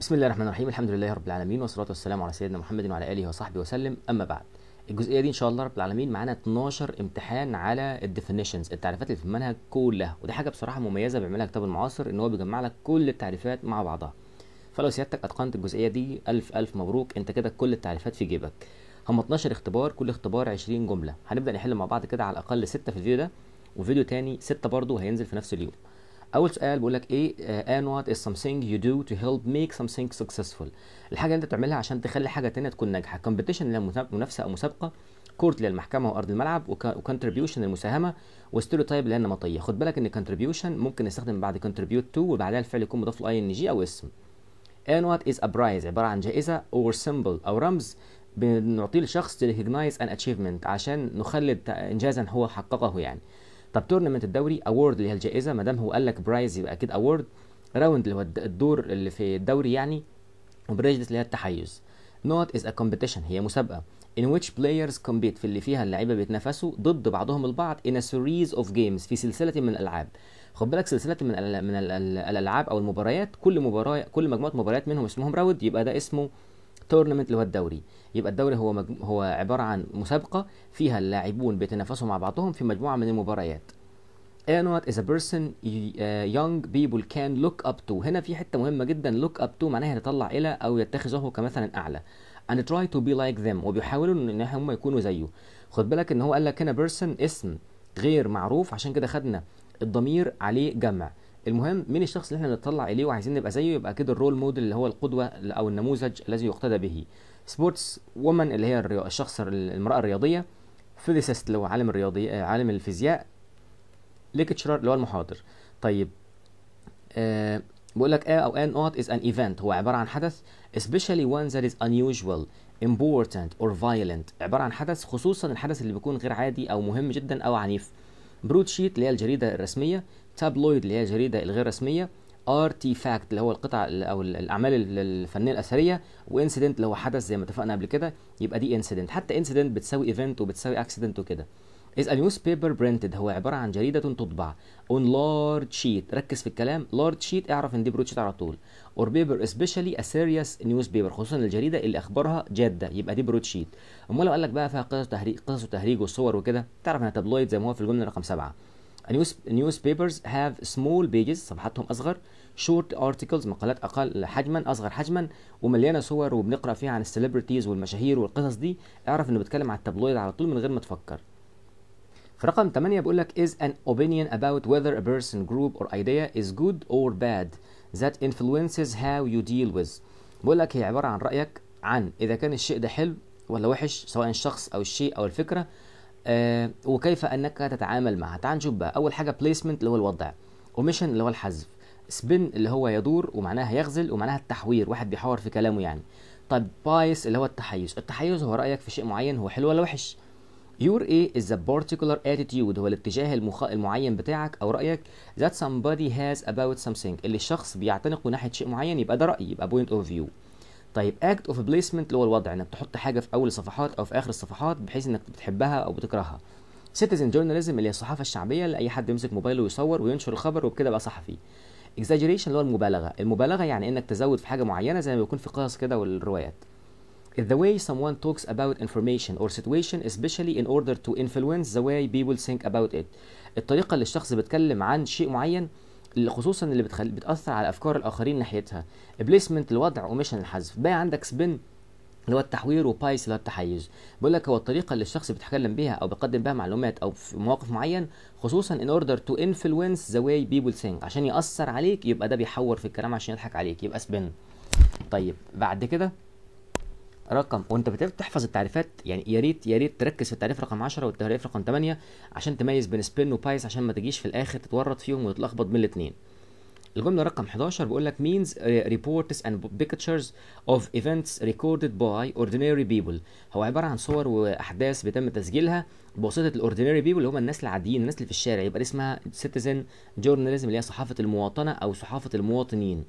بسم الله الرحمن الرحيم الحمد لله رب العالمين والصلاه والسلام على سيدنا محمد وعلى اله وصحبه وسلم اما بعد الجزئيه دي ان شاء الله رب العالمين معانا 12 امتحان على الديفينيشنز التعريفات اللي في المنهج كلها ودي حاجه بصراحه مميزه بيعملها كتاب المعاصر ان هو بيجمع لك كل التعريفات مع بعضها فلو سيادتك اتقنت الجزئيه دي الف الف مبروك انت كده كل التعريفات في جيبك هم 12 اختبار كل اختبار 20 جمله هنبدا نحل مع بعض كده على الاقل ستة في الفيديو ده وفيديو تاني ستة برضه هينزل في نفس اليوم اول سؤال بيقول لك ايه ان وات از سمثينج يو دو تو هيلب ميك سمثينج سكسسفول الحاجه اللي انت بتعملها عشان تخلي حاجه تانية تكون ناجحه كومبيتيشن للمنافسه او مسابقه كورت للمحكمه وارض الملعب وكونتريبيوشن للمساهمه وستيريوتايب اللي هي النمطيه خد بالك ان كونتريبيوشن ممكن نستخدم بعد كونتريبيوت تو وبعدها الفعل يكون مضاف له اي ان جي او اسم ان وات از ا برايز عباره عن جائزه اور سيمبل او رمز بنعطيه لشخص تو ريكوجنايز ان اتشيفمنت عشان نخلد انجازا هو حققه يعني طب تورنمنت الدوري اوورد اللي هي الجائزه ما دام هو قال لك برايز يبقى اكيد اوورد راوند اللي هو الدور اللي في الدوري يعني وبريجلس اللي هي التحيز نوت از ا كومبيتيشن هي مسابقه in which players compete في اللي فيها اللعيبه بيتنافسوا ضد بعضهم البعض in a series of games في سلسله من الالعاب خد بالك سلسله من الـ من الـ الالعاب او المباريات كل مباراه كل مجموعه مباريات منهم اسمهم راوند يبقى ده اسمه تورنمنت اللي هو الدوري يبقى الدوري هو مجم... هو عباره عن مسابقه فيها اللاعبون بيتنافسوا مع بعضهم في مجموعه من المباريات Anot is a person uh, young people can look up to هنا في حته مهمه جدا look up to معناها يتطلع الى او يتخذه كمثلا اعلى and try to be like them وبيحاولوا ان هم يكونوا زيه خد بالك ان هو قال لك هنا person اسم غير معروف عشان كده خدنا الضمير عليه جمع المهم مين الشخص اللي احنا نتطلع اليه وعايزين نبقى زيه يبقى كده الرول موديل اللي هو القدوه او النموذج الذي يقتدى به سبورتس وومن اللي هي الشخص المراه الرياضيه فيزيست اللي هو عالم الرياضي آه، عالم الفيزياء ليكتشرر اللي هو المحاضر طيب آه بقول لك اه او ان اوت از ان ايفنت هو عباره عن حدث especially one ذات از unusual important or violent عباره عن حدث خصوصا الحدث اللي بيكون غير عادي او مهم جدا او عنيف بروت شيت اللي هي الجريده الرسميه تابلويد اللي هي جريدة الغير رسمية ارتيفاكت اللي هو القطع او الاعمال الفنيه الاثريه وانسيدنت اللي هو حدث زي ما اتفقنا قبل كده يبقى دي انسيدنت حتى انسيدنت بتساوي ايفنت وبتساوي اكسيدنت وكده is a newspaper printed هو عبارة عن جريدة تطبع on large sheet ركز في الكلام large sheet اعرف ان دي بروتشيت على طول or paper especially a serious newspaper خصوصا الجريدة اللي اخبارها جادة يبقى دي بروتشيت امال لو قال لك بقى فيها قصص تهريج قصص وتهريج وصور وكده تعرف انها تابلويد زي ما هو في الجملة رقم سبعة نيوز newspapers have small pages صفحاتهم اصغر short articles مقالات اقل حجما اصغر حجما ومليانه صور وبنقرا فيها عن السليبرتيز والمشاهير والقصص دي اعرف انه بيتكلم على التابلويد على طول من غير ما تفكر في رقم 8 بيقول لك is an opinion about whether a person group or idea is good or bad that influences how you deal with بيقول لك هي عباره عن رايك عن اذا كان الشيء ده حلو ولا وحش سواء الشخص او الشيء او الفكره آه وكيف انك تتعامل معها تعال نشوف بقى اول حاجه بليسمنت اللي هو الوضع اوميشن اللي هو الحذف سبين اللي هو يدور ومعناها يغزل ومعناها التحوير واحد بيحور في كلامه يعني طيب بايس اللي هو التحيز التحيز هو رايك في شيء معين هو حلو ولا وحش يور ايه از ذا بارتيكولار اتيتيود هو الاتجاه المخ... المعين بتاعك أو رأيك ذات somebody هاز اباوت something اللي الشخص بيعتنقه ناحية شيء معين يبقى ده رأي يبقى بوينت اوف فيو طيب اكت اوف بليسمنت اللي هو الوضع انك تحط حاجه في اول الصفحات او في اخر الصفحات بحيث انك بتحبها او بتكرهها سيتيزن جورناليزم اللي هي الصحافه الشعبيه اللي اي حد يمسك موبايله ويصور وينشر الخبر وبكده بقى صحفي اكزاجريشن اللي هو المبالغه المبالغه يعني انك تزود في حاجه معينه زي ما بيكون في قصص كده والروايات The way someone talks about information or situation especially in order to influence the way people think about it الطريقه اللي الشخص بيتكلم عن شيء معين خصوصا اللي بتخل... بتاثر على افكار الاخرين ناحيتها بليسمنت الوضع وميشن الحذف باقي عندك سبين اللي هو التحوير وبايس اللي هو التحيز بيقول لك هو الطريقه اللي الشخص بيتكلم بيها او بيقدم بيها معلومات او في مواقف معين خصوصا ان اوردر تو انفلونس ذا واي بيبل ثينك عشان ياثر عليك يبقى ده بيحور في الكلام عشان يضحك عليك يبقى سبين طيب بعد كده رقم وانت بتحفظ التعريفات يعني يا ريت يا ريت تركز في التعريف رقم 10 والتعريف رقم 8 عشان تميز بين سبين وبايس عشان ما تجيش في الاخر تتورط فيهم وتتلخبط بين الاثنين الجملة رقم 11 بيقول لك means reports and pictures of events recorded by ordinary people هو عبارة عن صور وأحداث بيتم تسجيلها بواسطة الاوردينري بيبل اللي هم الناس العاديين الناس اللي في الشارع يبقى اسمها citizen journalism اللي هي صحافة المواطنة أو صحافة المواطنين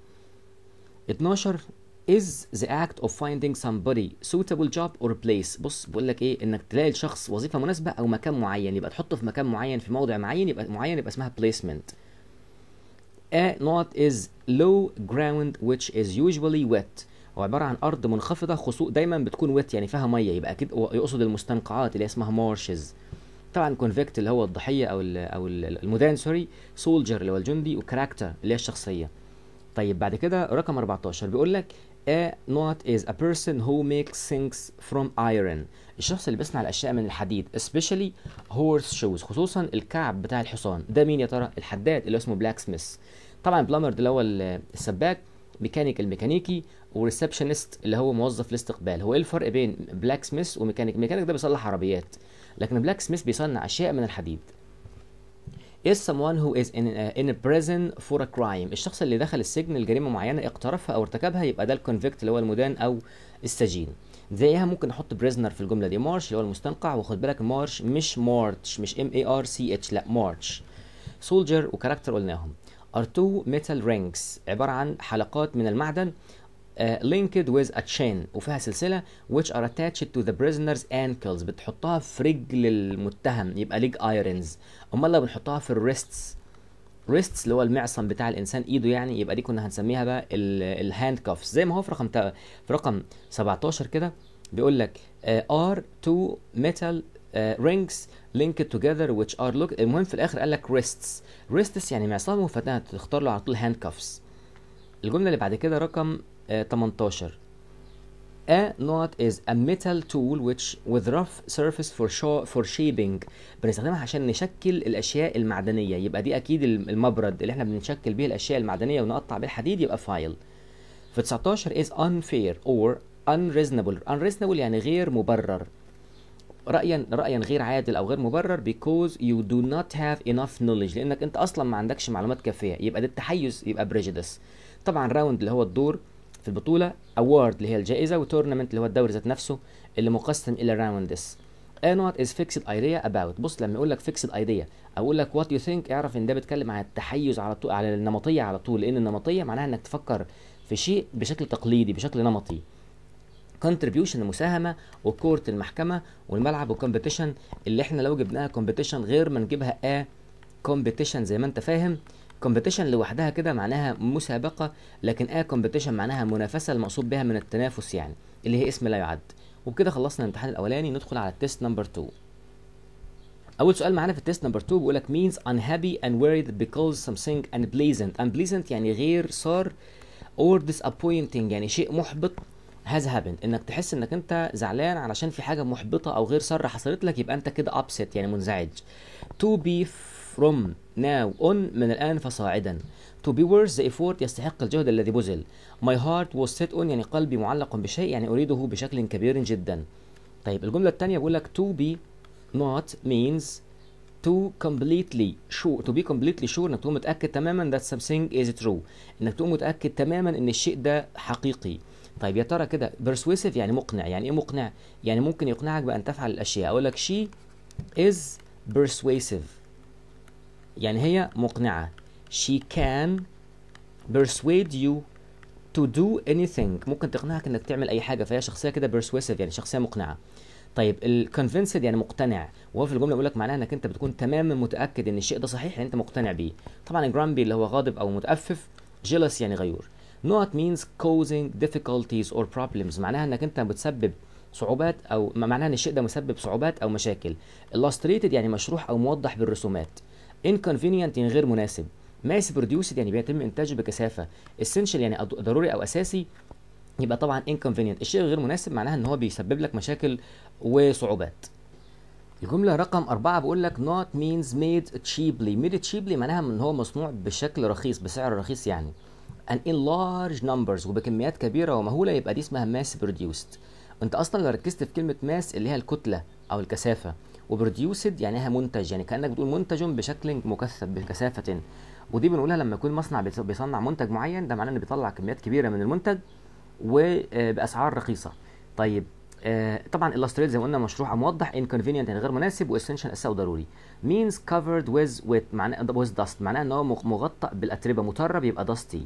12 is the act of finding somebody suitable job or place بص بقول لك ايه انك تلاقي لشخص وظيفه مناسبه او مكان معين يبقى تحطه في مكان معين في موضع معين يبقى معين يبقى اسمها placement A not is low ground which is usually wet هو عباره عن ارض منخفضه خصوص دايما بتكون ويت يعني فيها ميه يبقى اكيد يقصد المستنقعات اللي اسمها مارشز طبعا convict اللي هو الضحيه او الـ او المدان سوري سولجر اللي هو الجندي وكاركتر اللي هي الشخصيه طيب بعد كده رقم 14 بيقول لك A knot is a person who makes things from iron الشخص اللي بيصنع الأشياء من الحديد especially horse shoes خصوصا الكعب بتاع الحصان ده مين يا ترى الحداد اللي اسمه بلاك سميث طبعا بلامر ده اللي هو السباك ميكانيك الميكانيكي وريسبشنست اللي هو موظف الاستقبال هو ايه الفرق بين بلاك سميث وميكانيك الميكانيك ده بيصلح عربيات لكن بلاك سميث بيصنع اشياء من الحديد is someone who is in a, uh, in a prison for a crime الشخص اللي دخل السجن لجريمه معينه اقترفها او ارتكبها يبقى ده الكونفكت اللي هو المدان او السجين زيها ممكن احط بريزنر في الجمله دي مارش اللي هو المستنقع وخد بالك مارش مش مارتش مش ام اي ار سي اتش لا مارش سولجر وكاركتر قلناهم ار تو ميتال رينجز عباره عن حلقات من المعدن آه، linked with a chain وفيها سلسله which are attached to the prisoner's ankles بتحطها في رجل المتهم يبقى ليج ايرنز امال لو بنحطها في الريستس ريستس اللي هو المعصم بتاع الانسان ايده يعني يبقى دي كنا هنسميها بقى الهاند كافز زي ما هو في رقم في رقم 17 كده بيقول لك ار uh, 2 metal رينجز آه، linked together which are look المهم في الاخر قال لك ريستس ريستس يعني معصمه فتنها تختار له على طول هاند كافز الجمله اللي بعد كده رقم 18 آه، A knot is a metal tool which with rough surface for show for shaping بنستخدمها عشان نشكل الاشياء المعدنيه يبقى دي اكيد المبرد اللي احنا بنشكل بيه الاشياء المعدنيه ونقطع بيه الحديد يبقى فايل ف 19 is unfair or unreasonable unreasonable يعني غير مبرر رأيا رأيا غير عادل أو غير مبرر because you do not have enough knowledge لأنك أنت أصلا ما عندكش معلومات كافية يبقى ده التحيز يبقى prejudice طبعا راوند اللي هو الدور في البطوله اوورد اللي هي الجائزه وتورنمنت اللي هو الدوري ذات نفسه اللي مقسم الى راوندز وات از فيكسد ايديا اباوت بص لما يقول لك فيكسد ايديا او اقول لك وات يو ثينك اعرف ان ده بيتكلم عن التحيز على طول على النمطيه على طول لان النمطيه معناها انك تفكر في شيء بشكل تقليدي بشكل نمطي كونتريبيوشن المساهمه وكوره المحكمه والملعب والكومبيتيشن اللي احنا لو جبناها كومبيتيشن غير ما نجيبها ا كومبيتيشن زي ما انت فاهم كومبيتيشن لوحدها كده معناها مسابقه لكن ايه كومبيتيشن معناها منافسه المقصود بها من التنافس يعني اللي هي اسم لا يعد وبكده خلصنا الامتحان الاولاني ندخل على التيست نمبر 2 اول سؤال معانا في التيست نمبر 2 بيقول لك means unhappy and worried because something unpleasant unpleasant يعني غير صار or disappointing يعني شيء محبط has happened انك تحس انك انت زعلان علشان في حاجه محبطه او غير ساره حصلت لك يبقى انت كده upset يعني منزعج to be from now on من الآن فصاعدا to be worth the effort يستحق الجهد الذي بذل my heart was set on يعني قلبي معلق بشيء يعني أريده بشكل كبير جدا طيب الجملة الثانية بيقول لك to be not means to completely sure to be completely sure انك تكون متاكد تماما that something is true انك تكون متاكد تماما ان الشيء ده حقيقي طيب يا ترى كده persuasive يعني مقنع يعني ايه مقنع يعني ممكن يقنعك بان تفعل الاشياء اقول لك she is persuasive يعني هي مقنعة she can persuade you to do anything ممكن تقنعك انك تعمل اي حاجه فهي شخصيه كده persuasive يعني شخصيه مقنعه طيب convinced يعني مقتنع وهو في الجمله بيقول لك معناها انك انت بتكون تماما متاكد ان الشيء ده صحيح يعني انت مقتنع بيه طبعا الجرامبي اللي هو غاضب او متأفف jealous يعني غيور not means causing difficulties or problems معناها انك انت بتسبب صعوبات او معناها ان الشيء ده مسبب صعوبات او مشاكل illustrated يعني مشروح او موضح بالرسومات inconvenient يعني غير مناسب mass produced يعني بيتم انتاجه بكثافه essential يعني ضروري او اساسي يبقى طبعا inconvenient الشيء غير مناسب معناها ان هو بيسبب لك مشاكل وصعوبات الجملة رقم أربعة بيقول لك not means made cheaply made cheaply معناها إن هو مصنوع بشكل رخيص بسعر رخيص يعني and in large numbers وبكميات كبيرة ومهولة يبقى دي اسمها mass produced أنت أصلا لو ركزت في كلمة mass اللي هي الكتلة أو الكثافة وبروديوسد يعني منتج يعني كانك بتقول منتج بشكل مكثف بكثافه ودي بنقولها لما يكون مصنع بيصنع منتج معين ده معناه انه بيطلع كميات كبيره من المنتج وباسعار آه، رخيصه طيب آه، طبعا الاستريت زي ما قلنا مشروع موضح انكونفينينت يعني غير مناسب واسنشال اساسا ضروري مينز كفرد ويز ويت معناه ويز داست معناه ان هو مغطى بالاتربه مطرب يبقى داستي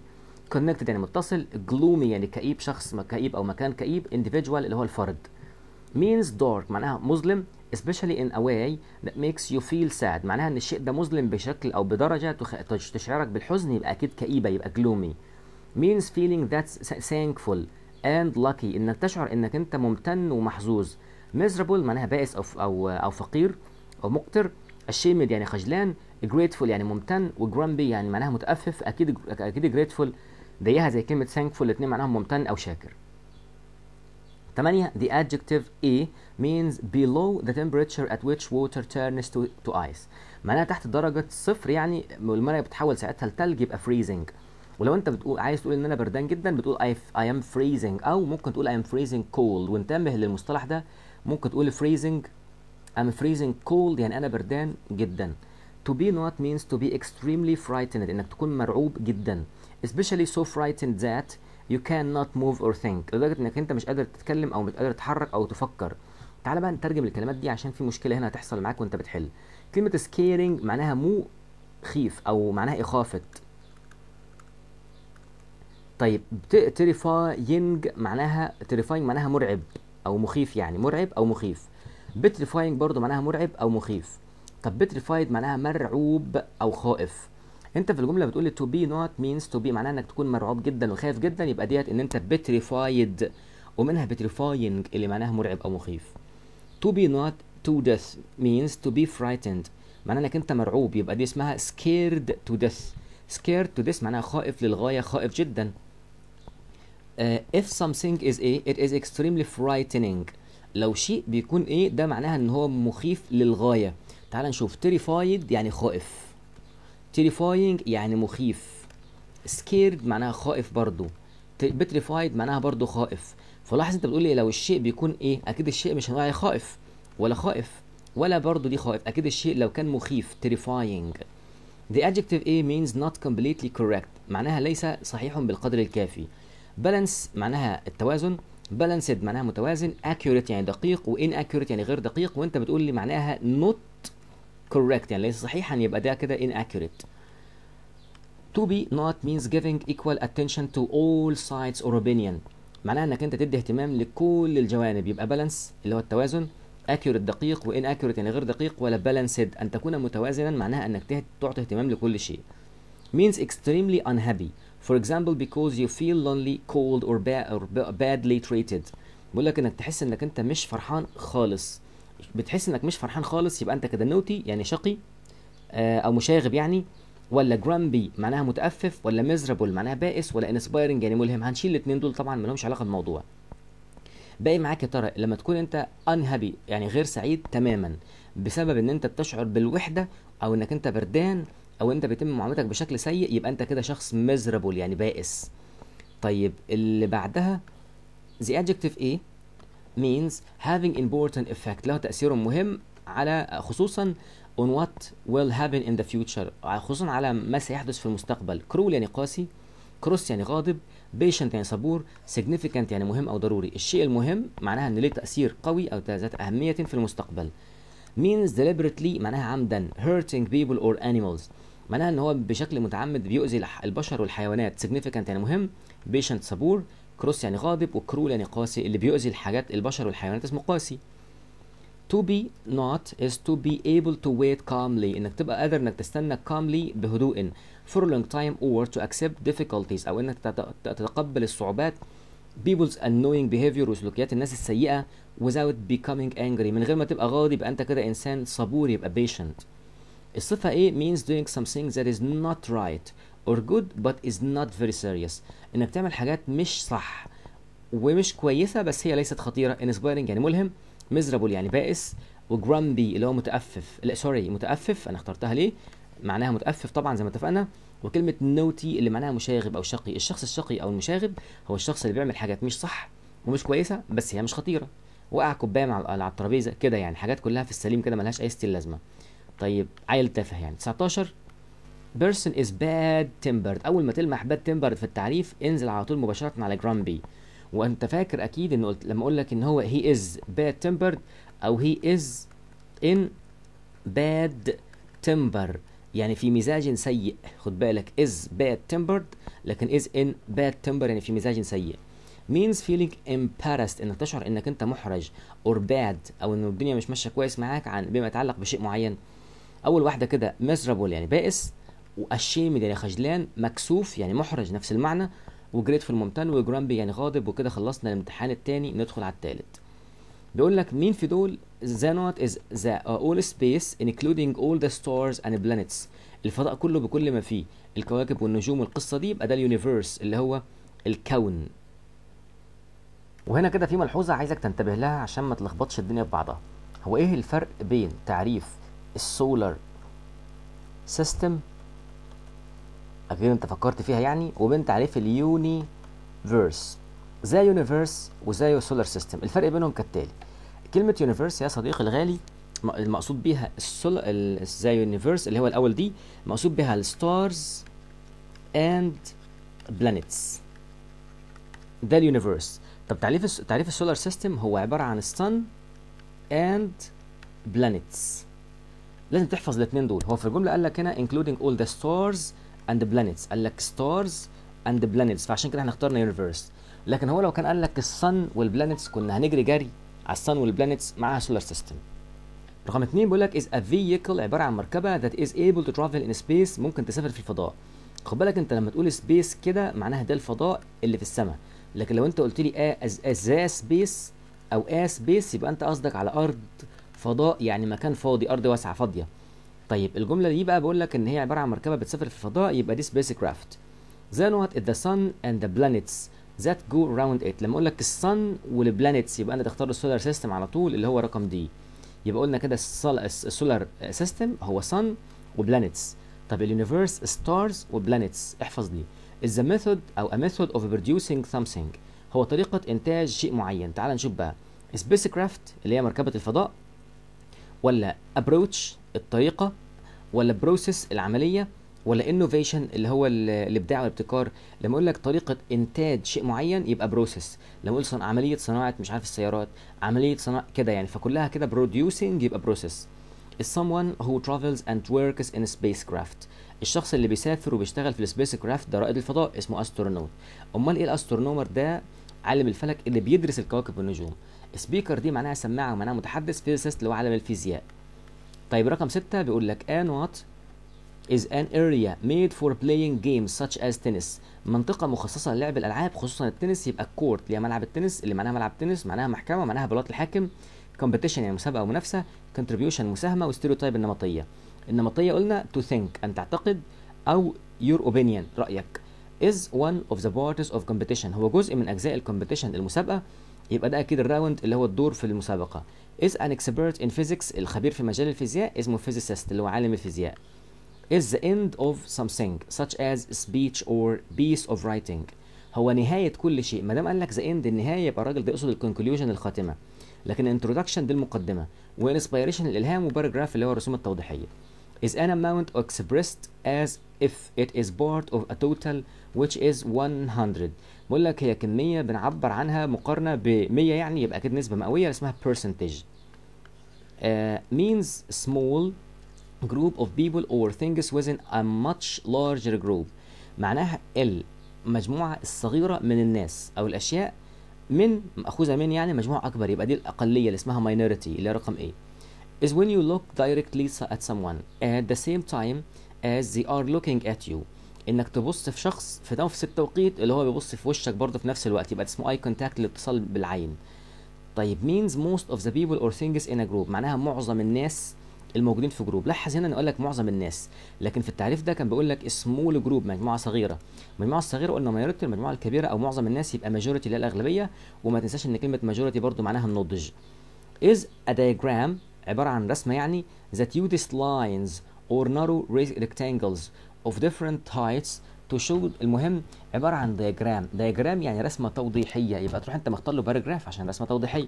كونكتد يعني متصل جلومي يعني كئيب شخص كئيب او مكان كئيب individual اللي هو الفرد means dark معناها مظلم especially in a way that makes you feel sad معناها ان الشيء ده مظلم بشكل او بدرجه تخ... تشعرك بالحزن يبقى اكيد كئيبه يبقى gloomy means feeling that's thankful and lucky انك تشعر انك انت ممتن ومحظوظ miserable معناها بائس او او او فقير او مقتر ashamed يعني خجلان grateful يعني ممتن و grumpy يعني معناها متأفف اكيد اكيد grateful زيها زي كلمه thankful الاثنين معناهم ممتن او شاكر Eight. the adjective A means below the temperature at which water turns to, to ice معناها تحت درجة صفر يعني المية بتحول ساعتها لتلج يبقى freezing ولو انت بتقول عايز تقول ان انا بردان جدا بتقول I, I am freezing او ممكن تقول I am freezing cold وانتبه للمصطلح ده ممكن تقول freezing I'm freezing cold يعني انا بردان جدا to be not means to be extremely frightened انك تكون مرعوب جدا especially so frightened that يو كان نوت موف اور ثينك لدرجه انك انت مش قادر تتكلم او مش قادر تتحرك او تفكر تعالى بقى نترجم الكلمات دي عشان في مشكله هنا هتحصل معاك وانت بتحل كلمه سكيرينج معناها مو خيف او معناها اخافه طيب تيريفاينج معناها تيريفاينج معناها مرعب او مخيف يعني مرعب او مخيف بتريفاينج برضو معناها مرعب او مخيف طب بتريفايد معناها مرعوب او خائف انت في الجمله بتقول تو بي نوت مينز تو بي معناها انك تكون مرعوب جدا وخايف جدا يبقى ديت ان انت بتريفايد ومنها بتريفاينج اللي معناها مرعب او مخيف to be not to death means to be frightened معناها انك انت مرعوب يبقى دي اسمها scared to death scared to death معناها خائف للغايه خائف جدا uh, if something is a it is extremely frightening لو شيء بيكون ايه ده معناها ان هو مخيف للغايه تعال نشوف terrified يعني خائف terrifying يعني مخيف سكيرد معناها خائف برضو بتريفايد معناها برضو خائف فلاحظ انت بتقول لي لو الشيء بيكون ايه اكيد الشيء مش هنوعي خائف ولا خائف ولا برضو دي خائف اكيد الشيء لو كان مخيف تيريفاينج The adjective A means not completely correct معناها ليس صحيح بالقدر الكافي balance معناها التوازن balanced معناها متوازن accurate يعني دقيق و inaccurate يعني غير دقيق وانت بتقول لي معناها not correct يعني ليس صحيحا يبقى ده كده inaccurate to be not means giving equal attention to all sides or opinion معناها انك انت تدي اهتمام لكل الجوانب يبقى بالانس اللي هو التوازن accurate دقيق و inaccurate يعني غير دقيق ولا balanced ان تكون متوازنا معناها انك تعطي اهتمام لكل شيء means extremely unhappy for example because you feel lonely cold or, ba or badly treated بيقول لك انك تحس انك انت مش فرحان خالص بتحس انك مش فرحان خالص يبقى انت كده نوتي يعني شقي آه، او مشاغب يعني ولا جرامبي معناها متأفف ولا ميزرابل معناها بائس ولا انسبايرنج يعني ملهم هنشيل الاثنين دول طبعا ما لهمش علاقه بالموضوع باقي معاك يا ترى لما تكون انت انهابي يعني غير سعيد تماما بسبب ان انت بتشعر بالوحده او انك انت بردان او انت بيتم معاملتك بشكل سيء يبقى انت كده شخص ميزرابل يعني بائس طيب اللي بعدها the adjective ايه means having important effect له تأثير مهم على خصوصا on what will happen in the future خصوصا على ما سيحدث في المستقبل cruel يعني قاسي cross يعني غاضب patient يعني صبور significant يعني مهم أو ضروري الشيء المهم معناها أن ليه تأثير قوي أو ذات أهمية في المستقبل means deliberately معناها عمدا hurting people or animals معناها ان هو بشكل متعمد بيؤذي البشر والحيوانات significant يعني مهم patient صبور كروس يعني غاضب وكرول يعني قاسي اللي بيؤذي الحاجات البشر والحيوانات اسمه قاسي to be not is to be able to wait calmly انك تبقى قادر انك تستنى calmly بهدوء for a long time or to accept difficulties او انك تتقبل الصعوبات people's annoying behavior وسلوكيات الناس السيئه without becoming angry من غير ما تبقى غاضب يبقى انت كده انسان صبور يبقى patient الصفه ايه means doing something that is not right or good but is not very serious انك تعمل حاجات مش صح ومش كويسه بس هي ليست خطيره inspiring يعني ملهم miserable يعني بائس وجرامبي اللي هو متأفف لا سوري متأفف انا اخترتها ليه معناها متأفف طبعا زي ما اتفقنا وكلمة نوتي اللي معناها مشاغب أو شقي الشخص الشقي أو المشاغب هو الشخص اللي بيعمل حاجات مش صح ومش كويسة بس هي مش خطيرة وقع كوباية على الترابيزة كده يعني حاجات كلها في السليم كده ملهاش أي ستيل لازمة طيب عيل تافه يعني 19 بيرسون از باد تمبرد اول ما تلمح باد تمبرد في التعريف انزل على طول مباشره على بي وانت فاكر اكيد ان قلت لما اقول لك ان هو هي از باد تمبرد او هي از ان باد تمبر يعني في مزاج سيء خد بالك از باد تمبرد لكن از ان باد تمبر يعني في مزاج سيء means feeling embarrassed انك تشعر انك انت محرج or bad او ان الدنيا مش ماشيه كويس معاك عن بما يتعلق بشيء معين اول واحده كده miserable يعني بائس واشيمد يعني خجلان مكسوف يعني محرج نفس المعنى وجريتفول ممتن وجرامبي يعني غاضب وكده خلصنا الامتحان الثاني ندخل على الثالث بيقول لك مين في دول ذا نوت از ذا اول سبيس انكلودينج اول ذا ستارز اند بلانيتس الفضاء كله بكل ما فيه الكواكب والنجوم والقصه دي يبقى ده اليونيفيرس اللي هو الكون وهنا كده في ملحوظه عايزك تنتبه لها عشان ما تلخبطش الدنيا في بعضها هو ايه الفرق بين تعريف السولار سيستم اكيد انت فكرت فيها يعني وبنت عليه في اليونيفيرس زي يونيفيرس وزي سولار سيستم الفرق بينهم كالتالي كلمه يونيفيرس يا صديقي الغالي المقصود بيها السول زي يونيفيرس اللي هو الاول دي مقصود بيها الستارز اند بلانيتس ده اليونيفيرس طب تعريف تعريف السولار سيستم هو عباره عن sun اند بلانيتس لازم تحفظ الاثنين دول هو في الجمله قال لك هنا including all the stars اند بلانيتس قال لك ستارز اند بلانيتس فعشان كده احنا اخترنا يونيفرس لكن هو لو كان قال لك الصن والبلانيتس كنا هنجري جري على الصن والبلانيتس معاها سولار سيستم رقم اثنين بيقول لك از ا فيكل عباره عن مركبه ذات از ايبل تو ترافل ان سبيس ممكن تسافر في الفضاء خد بالك انت لما تقول سبيس كده معناها ده الفضاء اللي في السماء لكن لو انت قلت لي از از سبيس او اس سبيس يبقى انت قصدك على ارض فضاء يعني مكان فاضي ارض واسعه فاضيه طيب الجمله دي بقى بقول لك ان هي عباره عن مركبه بتسافر في الفضاء يبقى دي سبيس كرافت زي نوت ذا the sun and the planets that go ات it لما اقول لك السن والبلانيتس يبقى انا تختار السولار سيستم على طول اللي هو رقم دي يبقى قلنا كده السولار سيستم هو سن وبلانيتس طب اليونيفيرس ستارز وبلانيتس احفظ دي is ا method او a method of producing something هو طريقة انتاج شيء معين تعال نشوف بقى سبيس كرافت اللي هي مركبة الفضاء ولا approach الطريقه ولا بروسيس العمليه ولا انوفيشن اللي هو الابداع والابتكار لما اقول لك طريقه انتاج شيء معين يبقى بروسيس لما اقول عمليه صناعه مش عارف السيارات عمليه صناعه كده يعني فكلها كده بروديوسنج يبقى بروسيس someone who travels and works in spacecraft الشخص اللي بيسافر وبيشتغل في السبيس كرافت ده رائد الفضاء اسمه استرونوت امال ايه الاسترونومر ده عالم الفلك اللي بيدرس الكواكب والنجوم سبيكر دي معناها سماعه ومعناها متحدث فيزيست اللي هو عالم الفيزياء طيب رقم ستة بيقول لك ان وات is an area made for playing games such as tennis منطقة مخصصة للعب الألعاب خصوصا التنس يبقى الكورت اللي هي ملعب التنس اللي معناها ملعب تنس معناها محكمة معناها بلاط الحاكم competition يعني مسابقة أو منافسة contribution مساهمة وستيريوتايب النمطية النمطية قلنا to think أن تعتقد أو your opinion رأيك is one of the parts of competition هو جزء من أجزاء الكومبيتيشن المسابقة يبقى ده أكيد الراوند اللي هو الدور في المسابقة is an expert in physics الخبير في مجال الفيزياء اسمه physicist اللي هو عالم الفيزياء is the end of something such as speech or piece of writing هو نهاية كل شيء ما دام قال لك the end النهاية يبقى الراجل ده يقصد conclusion الخاتمة لكن introduction دي المقدمة وانسبيريشن الالهام وباراجراف اللي هو الرسوم التوضيحية is an amount expressed as if it is part of a total which is 100 بقول لك هي كمية بنعبر عنها مقارنة ب 100 يعني يبقى كده نسبة مئوية اسمها percentage uh, means small group of people or things within a much larger group معناها المجموعة الصغيرة من الناس أو الأشياء من مأخوذة من يعني مجموعة أكبر يبقى دي الأقلية اللي اسمها minority اللي هي رقم ايه is when you look directly at someone at the same time as they are looking at you انك تبص في شخص في نفس التوقيت اللي هو بيبص في وشك برضه في نفس الوقت يبقى اسمه اي كونتاكت الاتصال بالعين طيب means most of the people or things in a group معناها معظم الناس الموجودين في جروب لاحظ هنا نقول لك معظم الناس لكن في التعريف ده كان بيقول لك سمول جروب مجموعه صغيره المجموعه الصغيره قلنا ماجوريتي المجموعه الكبيره او معظم الناس يبقى ماجوريتي اللي هي الاغلبيه وما تنساش ان كلمه ماجوريتي برضو معناها النضج is a diagram عبارة عن رسمة يعني that uses lines or narrow rectangles of different heights to show المهم عبارة عن دياجرام دياجرام يعني رسمة توضيحية يبقى تروح انت مختار له باراجراف عشان رسمة توضيحية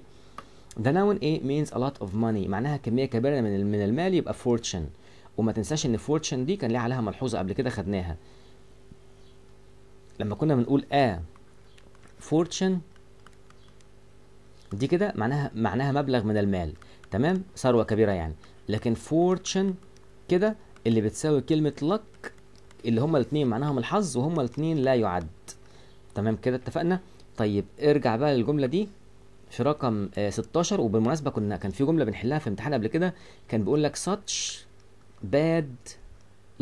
The noun A means a lot of money معناها كمية كبيرة من من المال يبقى fortune وما تنساش ان fortune دي كان ليها عليها ملحوظة قبل كده خدناها لما كنا بنقول A fortune دي كده معناها معناها مبلغ من المال تمام ثروه كبيره يعني لكن فورتشن كده اللي بتساوي كلمه لك اللي هما الاثنين معناهم الحظ وهما الاثنين لا يعد تمام كده اتفقنا طيب ارجع بقى للجمله دي في رقم 16 آه، وبالمناسبه كنا كان في جمله بنحلها في امتحان قبل كده كان بيقول لك such bad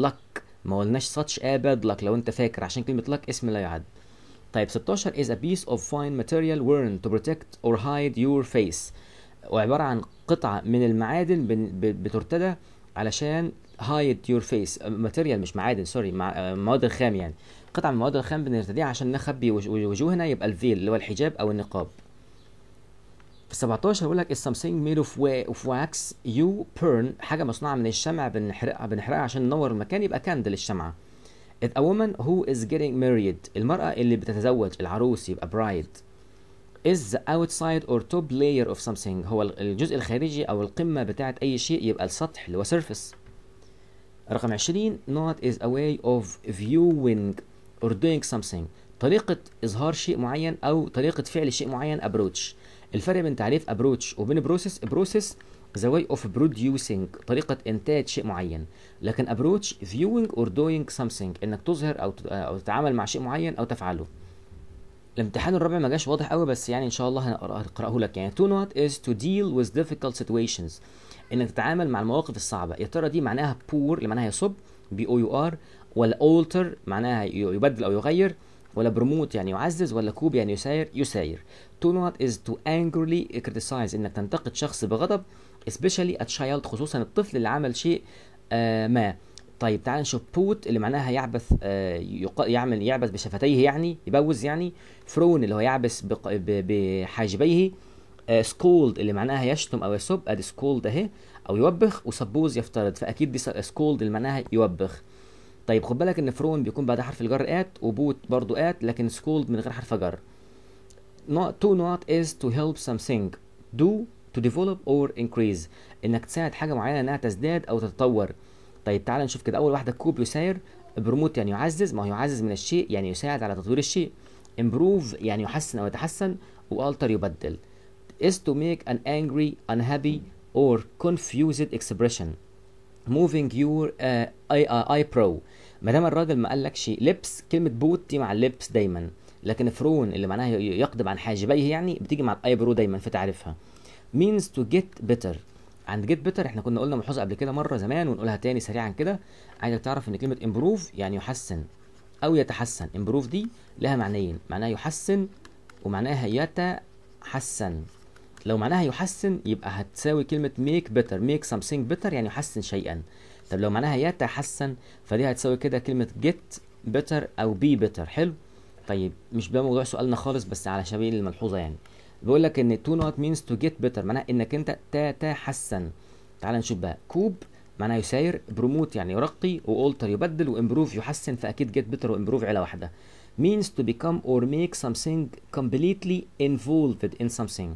luck ما قلناش such a bad luck لو انت فاكر عشان كلمه luck اسم لا يعد طيب 16 is a piece of fine material worn to protect or hide your face وعباره عن قطعه من المعادن بترتدى علشان هايد يور فيس ماتيريال مش معادن سوري مع مواد الخام يعني قطعه من المواد الخام بنرتديها عشان نخبي وجوهنا يبقى الفيل اللي هو الحجاب او النقاب في 17 بيقول لك is something made of, of wax you burn حاجه مصنوعه من الشمع بنحرقها بنحرقها عشان ننور المكان يبقى كاندل الشمعه it a woman who is getting married المراه اللي بتتزوج العروس يبقى bride is the outside or top layer of something هو الجزء الخارجي او القمه بتاعه اي شيء يبقى السطح اللي هو surface رقم 20 not is a way of viewing or doing something طريقة إظهار شيء معين أو طريقة فعل شيء معين approach الفرق بين تعريف approach وبين process process the way of producing طريقة إنتاج شيء معين لكن approach viewing or doing something إنك تظهر أو أو تتعامل مع شيء معين أو تفعله الامتحان الرابع ما جاش واضح قوي بس يعني ان شاء الله هنقراه لك يعني to not is to deal with difficult situations انك تتعامل مع المواقف الصعبه يا ترى دي معناها بور اللي معناها يصب بي او يو ار ولا اولتر معناها يبدل او يغير ولا بروموت يعني يعزز ولا كوب يعني يساير يساير to not is to انجرلي criticize انك تنتقد شخص بغضب especially a child خصوصا الطفل اللي عمل شيء آه ما طيب تعال نشوف بوت اللي معناها يعبث آه يعمل يعبث بشفتيه يعني يبوز يعني فرون اللي هو يعبث بحاجبيه آه، سكولد اللي معناها يشتم او يسب ادي سكولد اهي او يوبخ وسبوز يفترض فاكيد دي سكولد اللي معناها يوبخ طيب خد بالك ان فرون بيكون بعد حرف الجر ات وبوت برضو ات لكن سكولد من غير حرف جر not to not is to help something do to develop or increase انك تساعد حاجه معينه انها تزداد او تتطور طيب تعالى نشوف كده اول واحده كوب يساير بروموت يعني يعزز ما هو يعزز من الشيء يعني يساعد على تطوير الشيء امبروف يعني يحسن او يتحسن والتر يبدل is to make an angry unhappy or confused expression moving your uh, uh pro ما دام الراجل ما قالكش لبس كلمه بوت دي مع اللبس دايما لكن فرون اللي معناها يقدم عن حاجبيه يعني بتيجي مع الايبرو دايما فتعرفها means to get better عند جيت بيتر احنا كنا قلنا ملحوظه قبل كده مره زمان ونقولها تاني سريعا كده عايزك تعرف ان كلمه امبروف يعني يحسن او يتحسن امبروف دي لها معنيين معناها يحسن ومعناها يتحسن لو معناها يحسن يبقى هتساوي كلمه ميك بيتر ميك سمثينج بيتر يعني يحسن شيئا طب لو معناها يتحسن فدي هتساوي كده كلمه جيت بيتر او بي بيتر حلو طيب مش ده موضوع سؤالنا خالص بس على سبيل الملحوظه يعني بيقول لك ان تو نوت مينز تو جيت بيتر معناها انك انت تتحسن تعال نشوف بقى كوب معناها يساير بروموت يعني يرقي والتر يبدل وامبروف يحسن فاكيد جيت بيتر وامبروف عيله واحده means to become or make something completely involved in something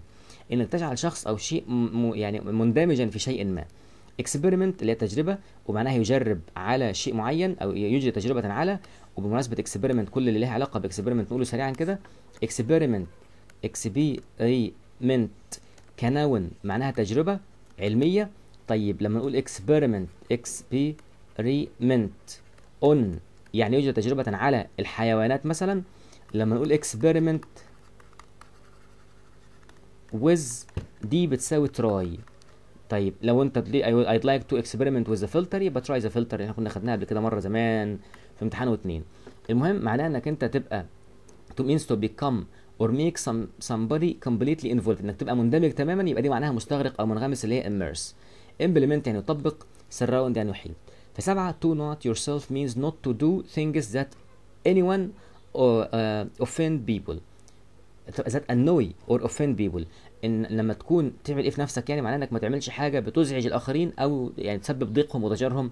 انك تجعل شخص او شيء م يعني مندمجا في شيء ما اكسبيرمنت اللي هي تجربه ومعناها يجرب على شيء معين او يجري تجربه على وبمناسبه اكسبيرمنت كل اللي لها علاقه باكسبيرمنت نقوله سريعا كده اكسبيرمنت اكسبيريمنت كنون معناها تجربة علمية طيب لما نقول اكسبيرمنت اكسبيريمنت اون يعني يوجد تجربة على الحيوانات مثلا لما نقول اكسبيرمنت ويز دي بتساوي تراي طيب لو انت اي I'd تو اكسبيرمنت ويز with the filter يبقى تراي ذا فلتر احنا كنا خدناها قبل كده مرة زمان في امتحان واتنين المهم معناه انك انت تبقى تو مينز تو بيكم or make some somebody completely involved انك تبقى مندمج تماما يبقى دي معناها مستغرق او منغمس اللي هي immerse implement يعني يطبق surround يعني يحيط فسبعة to not yourself means not to do things that anyone or uh, offend people that annoy or offend people ان لما تكون تعمل ايه في نفسك يعني معناه انك ما تعملش حاجه بتزعج الاخرين او يعني تسبب ضيقهم وضجرهم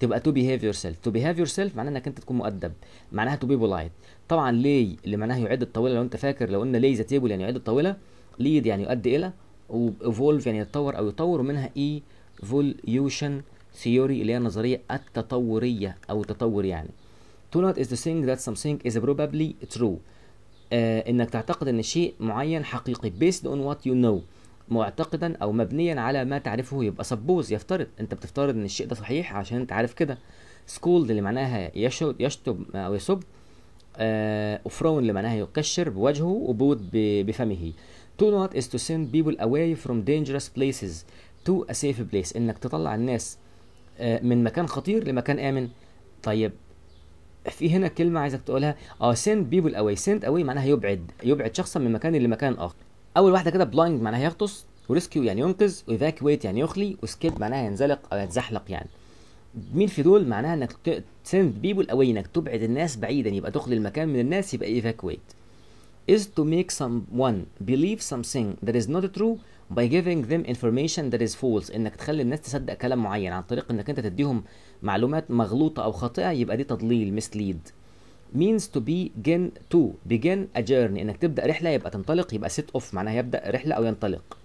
تبقى تو بيهيف يور سيلف تو بيهيف يور سيلف معناها انك انت تكون مؤدب معناها تو بي بولايت طبعا لي اللي معناها يعد الطاوله لو انت فاكر لو قلنا لي ذا تيبل يعني يعد الطاوله ليد يعني يؤدي الى وايفولف يعني يتطور او يطور ومنها ايفوليوشن ثيوري اللي هي النظريه التطوريه او التطور يعني to not is to think that something is probably true آه، انك تعتقد ان شيء معين حقيقي based on what you know معتقدا او مبنيا على ما تعرفه يبقى سبوز يفترض انت بتفترض ان الشيء ده صحيح عشان انت عارف كده سكول اللي معناها يشتم او يسب آه، وفرون اللي معناها يكشر بوجهه وبود بفمه to not is to send people away from dangerous places to a safe place انك تطلع الناس آه، من مكان خطير لمكان امن طيب في هنا كلمه عايزك تقولها اه send people away send away معناها يبعد يبعد شخصا من مكان لمكان اخر اول واحده كده بلايند معناها يغطس وريسكيو يعني ينقذ وايفاكويت يعني يخلي وسكيب معناها ينزلق او يتزحلق يعني مين في دول معناها انك تسند بيبل او انك تبعد الناس بعيدا يبقى تخلي المكان من الناس يبقى ايفاكويت is to make someone believe something that is not true by giving them information that is false انك تخلي الناس تصدق كلام معين عن طريق انك انت تديهم معلومات مغلوطه او خاطئه يبقى دي تضليل مسليد means to begin to begin a journey انك تبدا رحله يبقى تنطلق يبقى set off معناها يبدا رحله او ينطلق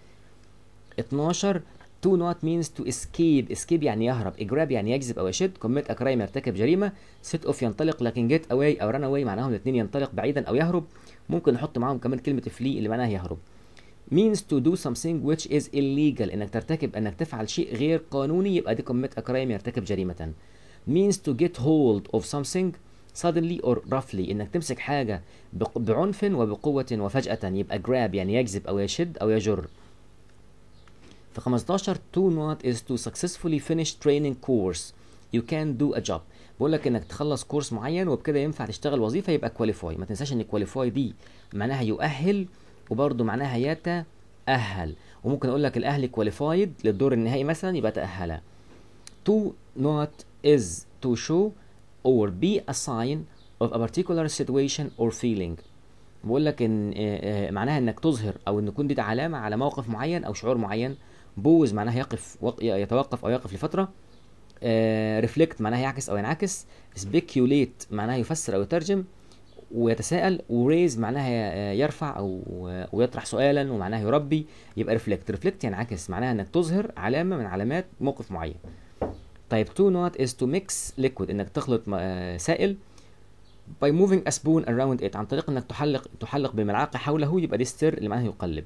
12 to not means to escape escape يعني يهرب grab يعني يجذب او يشد commit a crime يرتكب جريمه set off ينطلق لكن get away او run away معناهم الاثنين ينطلق بعيدا او يهرب ممكن نحط معاهم كمان كلمه flee اللي معناها يهرب means to do something which is illegal انك ترتكب انك تفعل شيء غير قانوني يبقى دي commit a crime يرتكب جريمه means to get hold of something suddenly or roughly انك تمسك حاجه بعنف وبقوه وفجاه يبقى grab يعني يجذب او يشد او يجر في 15 to not is to successfully finish training course you can do a job بقول لك انك تخلص كورس معين وبكده ينفع تشتغل وظيفه يبقى كواليفاي ما تنساش ان كواليفاي دي معناها يؤهل وبرده معناها يتاهل وممكن اقول لك الاهلي كواليفايد للدور النهائي مثلا يبقى تاهل to not is to show or be a sign of a particular situation or feeling بقول لك ان آه، آه، معناها انك تظهر او ان يكون دي علامه على موقف معين او شعور معين بوز معناها يقف يتوقف او يقف لفتره ريفلكت آه، معناها يعكس او ينعكس سبيكيوليت معناها يفسر او يترجم ويتساءل وريز معناها يرفع او ويطرح سؤالا ومعناها يربي يبقى ريفلكت ريفلكت ينعكس معناها انك تظهر علامه من علامات موقف معين طيب to not is to mix liquid انك تخلط آه، سائل by moving a spoon around it عن طريق انك تحلق تحلق بملعقه حوله يبقى دي stir اللي معناها يقلب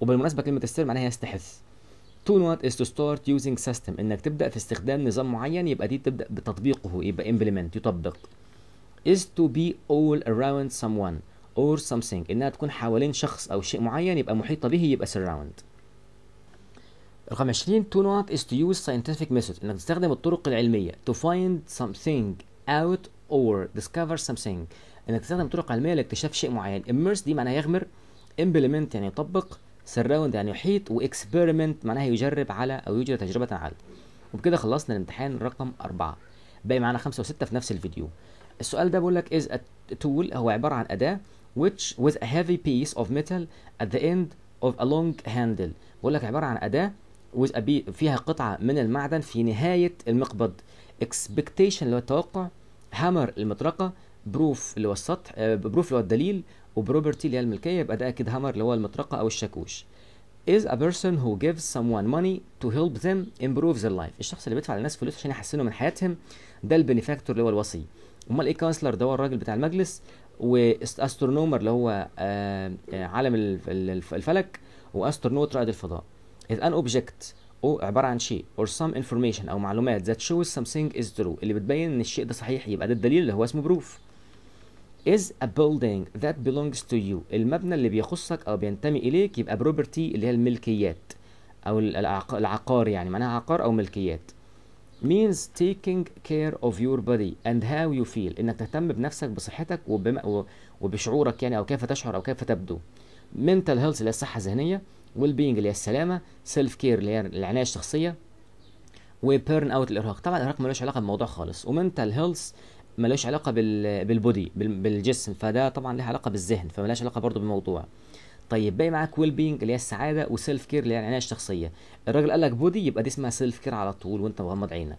وبالمناسبه كلمه ستير معناها يستحث to not is to start using system انك تبدا في استخدام نظام معين يبقى دي تبدا بتطبيقه يبقى implement يطبق is to be all around someone or something انها تكون حوالين شخص او شيء معين يبقى محيطه به يبقى surround رقم 20 to not is to use scientific method انك تستخدم الطرق العلميه to find something out or discover something انك تستخدم طرق علميه لاكتشاف شيء معين immerse دي معناها يغمر implement يعني يطبق surround يعني يحيط واكسبيرمنت معناها يجرب على او يجري تجربه على وبكده خلصنا الامتحان رقم أربعة باقي معانا خمسة وستة في نفس الفيديو السؤال ده بيقول لك is a tool هو عبارة عن أداة which with a heavy piece of metal at the end of a long handle بيقول لك عبارة عن أداة جزء بي فيها قطعة من المعدن في نهاية المقبض expectation اللي هو التوقع هامر المطرقة بروف اللي هو السطح بروف آه، اللي هو الدليل وبروبرتي اللي هي الملكية يبقى ده أكيد هامر اللي هو المطرقة أو الشاكوش is a person who gives someone money to help them improve their life الشخص اللي بيدفع للناس فلوس عشان يحسنوا من حياتهم ده البنفاكتور اللي هو الوصي امال ايه كانسلر ده هو الراجل بتاع المجلس واسترونومر اللي هو آه، آه، عالم الفلك واسترونوت رائد الفضاء is an object او عباره عن شيء or some information او معلومات that shows something is true اللي بتبين ان الشيء ده صحيح يبقى ده الدليل اللي هو اسمه بروف is a building that belongs to you المبنى اللي بيخصك او بينتمي اليك يبقى property اللي هي الملكيات او العقار يعني معناها عقار او ملكيات means taking care of your body and how you feel انك تهتم بنفسك بصحتك وبشعورك يعني او كيف تشعر او كيف تبدو mental health اللي هي الصحه الذهنيه ويل بينج اللي هي السلامه سيلف كير اللي هي العنايه الشخصيه وبيرن اوت الارهاق طبعا الارهاق ملوش علاقه بالموضوع خالص ومنتال هيلث ملوش علاقه بالبودي بالجسم فده طبعا ليه علاقه بالذهن فملهاش علاقه برضه بالموضوع طيب باقي معاك ويل بينج اللي هي السعاده وسيلف كير اللي هي العنايه الشخصيه الراجل قال لك بودي يبقى دي اسمها سيلف كير على طول وانت مغمض عينك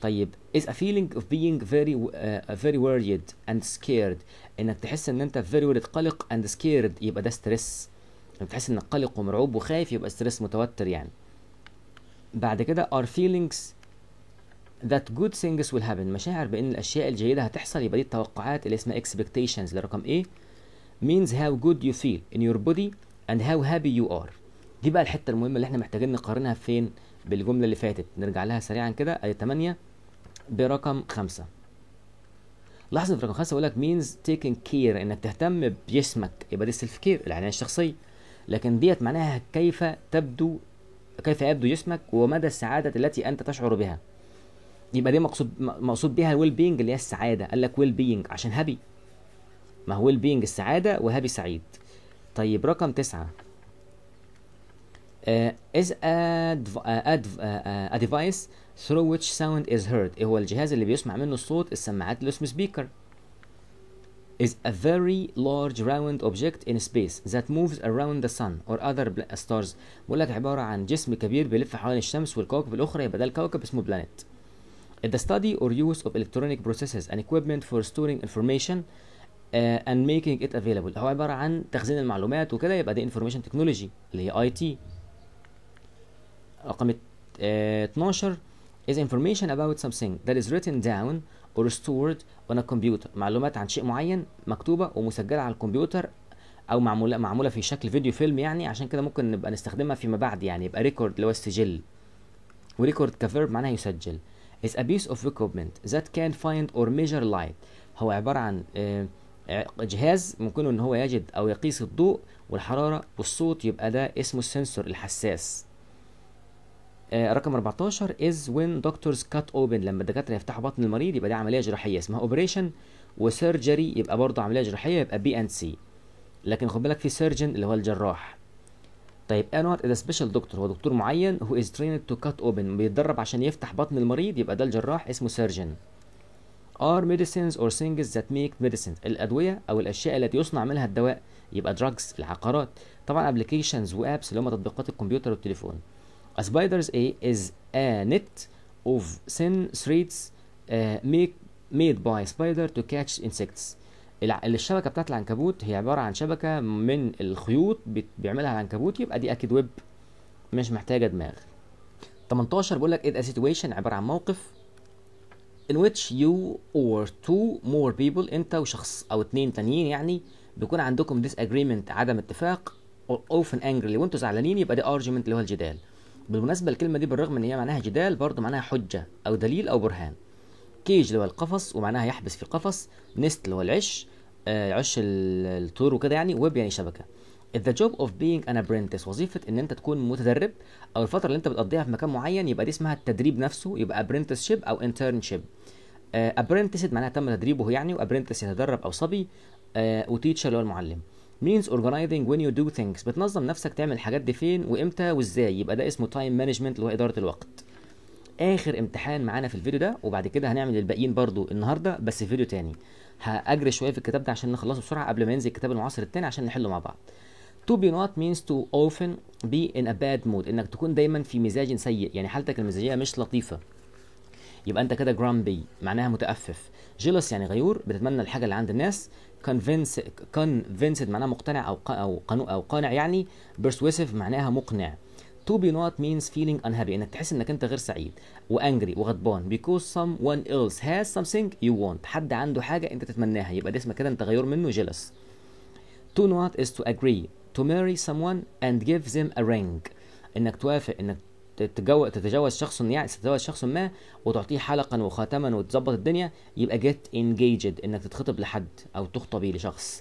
طيب is a feeling of being very uh, very worried and scared انك تحس ان انت very worried قلق and scared يبقى ده ستريس بتحس انك قلق ومرعوب وخايف يبقى ستريس متوتر يعني بعد كده are feelings that good things will happen مشاعر بان الاشياء الجيده هتحصل يبقى دي التوقعات اللي اسمها expectations لرقم ايه means how good you feel in your body and how happy you are دي بقى الحته المهمه اللي احنا محتاجين نقارنها فين بالجمله اللي فاتت نرجع لها سريعا كده اي 8 برقم 5 لاحظ في رقم 5 بيقول لك means taking care انك تهتم بجسمك يبقى دي سيلف كير العنايه الشخصيه لكن ديت معناها كيف تبدو كيف يبدو جسمك ومدى السعادة التي أنت تشعر بها يبقى دي مقصود مقصود بيها الويل بينج اللي هي السعادة قال لك ويل بينج عشان هابي ما هو ويل بينج السعادة وهابي سعيد طيب رقم تسعة از ا ديفايس ثرو ويتش ساوند از هيرد هو الجهاز اللي بيسمع منه الصوت السماعات اللي اسمه سبيكر is a very large round object in space that moves around the sun or other uh, stars بقول لك عبارة عن جسم كبير بيلف حوالين الشمس والكواكب الأخرى يبقى ده الكوكب اسمه planet. the study or use of electronic processes and equipment for storing information uh, and making it available هو عبارة عن تخزين المعلومات وكده يبقى دي information technology اللي هي IT رقم uh, 12 is information about something that is written down or stored on a computer معلومات عن شيء معين مكتوبة ومسجلة على الكمبيوتر او معموله معموله في شكل فيديو فيلم يعني عشان كده ممكن نبقى نستخدمها فيما بعد يعني يبقى ريكورد اللي هو السجل وريكورد كفيرب معناها يسجل is a piece of equipment that can find or measure light هو عبارة عن آه، جهاز ممكن ان هو يجد او يقيس الضوء والحرارة والصوت يبقى ده اسمه السنسور الحساس آه، رقم 14 is when doctors cut open لما الدكاتره يفتحوا بطن المريض يبقى دي عمليه جراحيه اسمها اوبريشن وسيرجري يبقى برضه عمليه جراحيه يبقى بي اند سي لكن خد بالك في سيرجن اللي هو الجراح طيب انوت اذا سبيشال دكتور هو دكتور معين هو از تريند تو كات اوبن بيتدرب عشان يفتح بطن المريض يبقى ده الجراح اسمه سيرجن are medicines or things that make medicines الادويه او الاشياء التي يصنع منها الدواء يبقى drugs العقارات طبعا ابلكيشنز وابس اللي هم تطبيقات الكمبيوتر والتليفون A spider's egg is a net of thin threads uh, made by spider to catch insects الشبكة بتاعت العنكبوت هي عبارة عن شبكة من الخيوط بيعملها العنكبوت يبقى دي أكيد ويب مش محتاجة دماغ 18 بيقول لك it إيه a situation عبارة عن موقف in which you or two more people انت وشخص او اتنين تانيين يعني بيكون عندكم disagreement عدم اتفاق or often angrily وانتوا زعلانين يبقى دي argument اللي هو الجدال بالمناسبة الكلمة دي بالرغم ان هي معناها جدال برضه معناها حجة او دليل او برهان كيج اللي هو القفص ومعناها يحبس في القفص نست اللي هو العش آه عش الطيور وكده يعني ويب يعني شبكة The job of being an apprentice وظيفه ان انت تكون متدرب او الفتره اللي انت بتقضيها في مكان معين يبقى دي اسمها التدريب نفسه يبقى apprenticeship أو او آه، Uh, apprentice معناها تم تدريبه يعني وابرنتس يتدرب او صبي آه، وتيتشر اللي هو المعلم means organizing when you do things بتنظم نفسك تعمل الحاجات دي فين وامتى وازاي يبقى ده اسمه تايم مانجمنت اللي هو اداره الوقت اخر امتحان معانا في الفيديو ده وبعد كده هنعمل الباقيين برضو النهارده بس في فيديو تاني هاجري شويه في الكتاب ده عشان نخلصه بسرعه قبل ما ينزل الكتاب المعاصر التاني عشان نحله مع بعض to be not means to often be in a bad mood انك تكون دايما في مزاج سيء يعني حالتك المزاجيه مش لطيفه يبقى انت كده جرامبي معناها متأفف جيلس يعني غيور بتتمنى الحاجة اللي عند الناس كونفينس كونفينسد معناها مقتنع او او او قانع يعني persuasive معناها مقنع to be not means feeling unhappy انك تحس انك انت غير سعيد وانجري وغضبان because someone else has something you want حد عنده حاجه انت تتمناها يبقى ده اسمه كده انت غير منه jealous to not is to agree to marry someone and give them a ring انك توافق انك تتجوز تتجوز شخص يعني تتجوز شخص ما وتعطيه حلقا وخاتما وتظبط الدنيا يبقى جيت انجيجد انك تتخطب لحد او تخطبي لشخص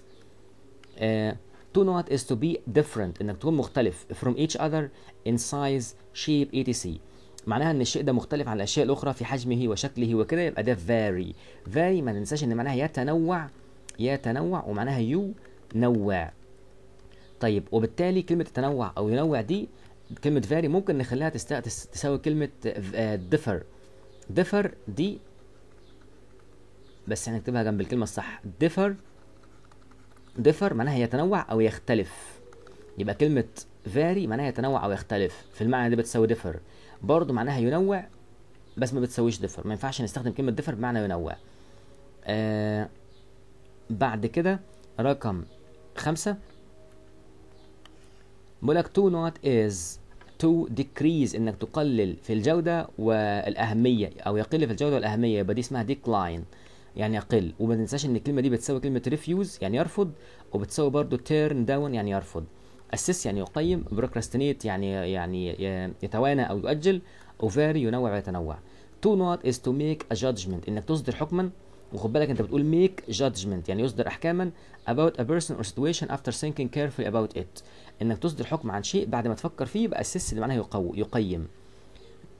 تو آه، to not is to be different انك تكون مختلف from each other in size shape سي معناها ان الشيء ده مختلف عن الاشياء الاخرى في حجمه وشكله وكده يبقى ده vary vary ما ننساش ان معناها يتنوع يتنوع ومعناها يو نوع طيب وبالتالي كلمه تنوع او ينوع دي كلمة فاري ممكن نخليها تستا... تساوي كلمة ديفر ديفر آه، دي بس هنكتبها جنب الكلمة الصح ديفر ديفر معناها يتنوع أو يختلف يبقى كلمة vary معناها يتنوع أو يختلف في المعنى دي بتساوي ديفر برضه معناها ينوع بس ما بتساويش ديفر ما ينفعش نستخدم كلمة ديفر بمعنى ينوع آه بعد كده رقم خمسة لك تو نوت از تو ديكريز انك تقلل في الجوده والاهميه او يقل في الجوده والاهميه يبقى دي اسمها ديكلاين يعني يقل وما تنساش ان الكلمه دي بتساوي كلمه ريفيوز يعني يرفض وبتساوي برضو تيرن داون يعني يرفض اسس يعني يقيم بروكراستينيت يعني يعني يتوانى او يؤجل وفيري ينوع ويتنوع تو نوت از تو ميك ا جادجمنت انك تصدر حكما وخد بالك انت بتقول ميك جادجمنت يعني يصدر احكاما about a person or situation after thinking carefully about it انك تصدر حكم عن شيء بعد ما تفكر فيه يبقى السس اللي معناها يقوي يقيم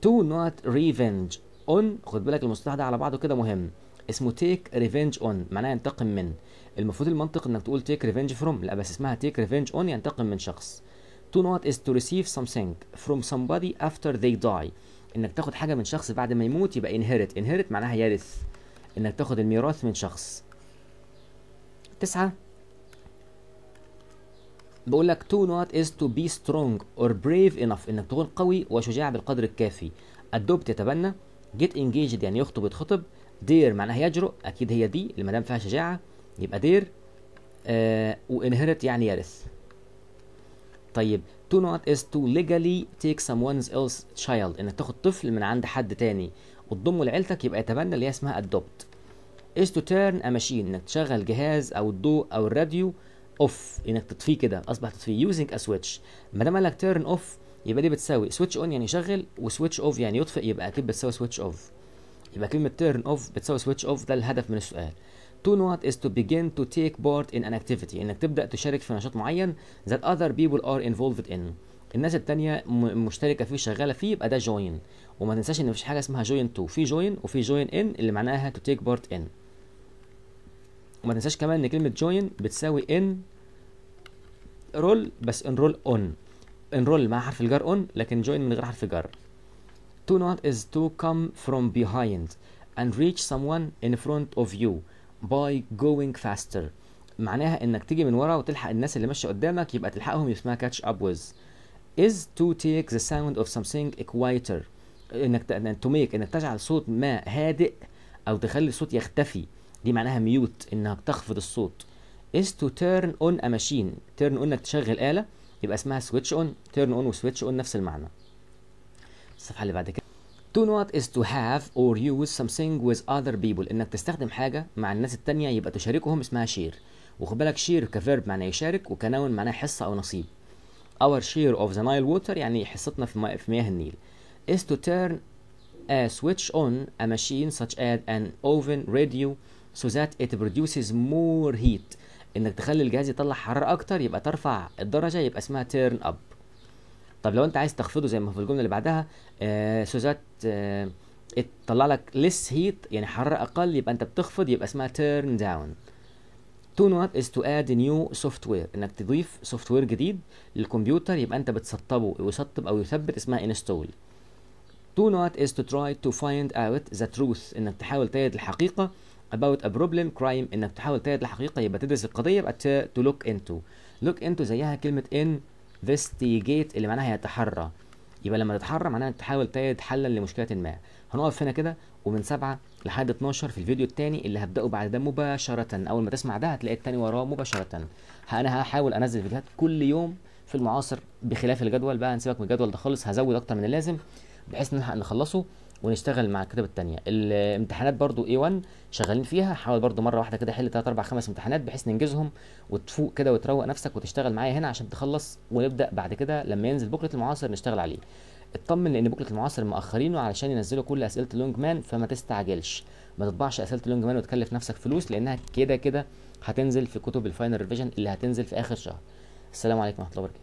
تو نوت ريفنج اون خد بالك المصطلح ده على بعضه كده مهم اسمه تيك ريفنج اون معناه ينتقم من المفروض المنطق انك تقول تيك ريفنج فروم لا بس اسمها تيك ريفنج اون ينتقم من شخص تو نوت is to receive something from somebody after they die انك تاخد حاجه من شخص بعد ما يموت يبقى inherit inherit معناها يرث انك تاخد الميراث من شخص تسعة بقول لك تو نوت از تو بي سترونج اور بريف انف انك تكون قوي وشجاع بالقدر الكافي الدوب يتبنى جيت انجيجد يعني يخطب يتخطب دير معناها يجرؤ اكيد هي دي اللي ما دام فيها شجاعه يبقى دير آه وانهرت يعني يرث طيب to not is to legally take ونز else child انك تاخد طفل من عند حد تاني وتضمه لعيلتك يبقى يتبنى اللي هي اسمها adopt is to turn a machine انك تشغل جهاز او الضوء او الراديو اوف انك تطفيه كده اصبح تطفيه يوزنج ا سويتش ما دام قال لك تيرن اوف يبقى دي بتساوي سويتش اون يعني يشغل وسويتش اوف يعني يطفئ يبقى اكيد بتساوي سويتش اوف يبقى كلمه تيرن اوف بتساوي سويتش اوف ده الهدف من السؤال To not is to begin to take part in an activity انك تبدا تشارك في نشاط معين that other people are involved in الناس التانية مشتركة فيه شغالة فيه يبقى ده جوين وما تنساش ان مفيش حاجة اسمها جوين تو في جوين وفي جوين ان اللي معناها to take part in وما تنساش كمان ان كلمه جوين بتساوي ان رول بس ان رول اون رول مع حرف الجر اون لكن جوين من غير حرف تو to not is to come from behind and reach someone in front of you by going faster معناها انك تيجي من ورا وتلحق الناس اللي ماشيه قدامك يبقى تلحقهم اسمها catch up with is to take the sound of something quieter انك to make انك تجعل صوت ما هادئ او تخلي الصوت يختفي دي معناها ميوت انها بتخفض الصوت is to turn on a machine turn on انك تشغل آلة يبقى اسمها switch on turn on و switch on نفس المعنى الصفحة اللي بعد كده to not is to have or use something with other people انك تستخدم حاجة مع الناس التانية يبقى تشاركهم اسمها share وخد بالك share كفيرب معناه يشارك وكنون معناه حصة أو نصيب our share of the Nile water يعني حصتنا في, في مياه النيل is to turn a switch on a machine such as an oven radio so that it produces more heat انك تخلي الجهاز يطلع حراره اكتر يبقى ترفع الدرجه يبقى اسمها turn up طب لو انت عايز تخفضه زي ما في الجمله اللي بعدها آه، so that آه، it تطلع لك less heat يعني حراره اقل يبقى انت بتخفض يبقى اسمها turn down to not is to add new software انك تضيف سوفت وير جديد للكمبيوتر يبقى انت بتسطبه ويسطب او يثبت اسمها install to not is to try to find out the truth انك تحاول تجد الحقيقه about a problem crime انك تحاول تجد الحقيقه يبقى تدرس القضيه يبقى to look into look into زيها كلمه in investigate اللي معناها يتحرى يبقى لما تتحرى معناها تحاول تجد حلا لمشكله ما هنقف هنا كده ومن 7 لحد 12 في الفيديو الثاني اللي هبداه بعد ده مباشره اول ما تسمع ده هتلاقي الثاني وراه مباشره انا هحاول انزل فيديوهات كل يوم في المعاصر بخلاف الجدول بقى هنسيبك من الجدول ده خالص هزود اكتر من اللازم بحيث نلحق نخلصه ونشتغل مع الكتب التانية الامتحانات برضو A1 شغالين فيها حاول برضو مرة واحدة كده حل 3 4 5 امتحانات بحيث ننجزهم وتفوق كده وتروق نفسك وتشتغل معايا هنا عشان تخلص ونبدأ بعد كده لما ينزل بكرة المعاصر نشتغل عليه اطمن لان بكرة المعاصر مأخرينه علشان ينزلوا كل أسئلة لونج مان فما تستعجلش ما تطبعش أسئلة لونج مان وتكلف نفسك فلوس لأنها كده كده هتنزل في كتب الفاينل ريفيجن اللي هتنزل في آخر شهر السلام عليكم ورحمة الله وبركاته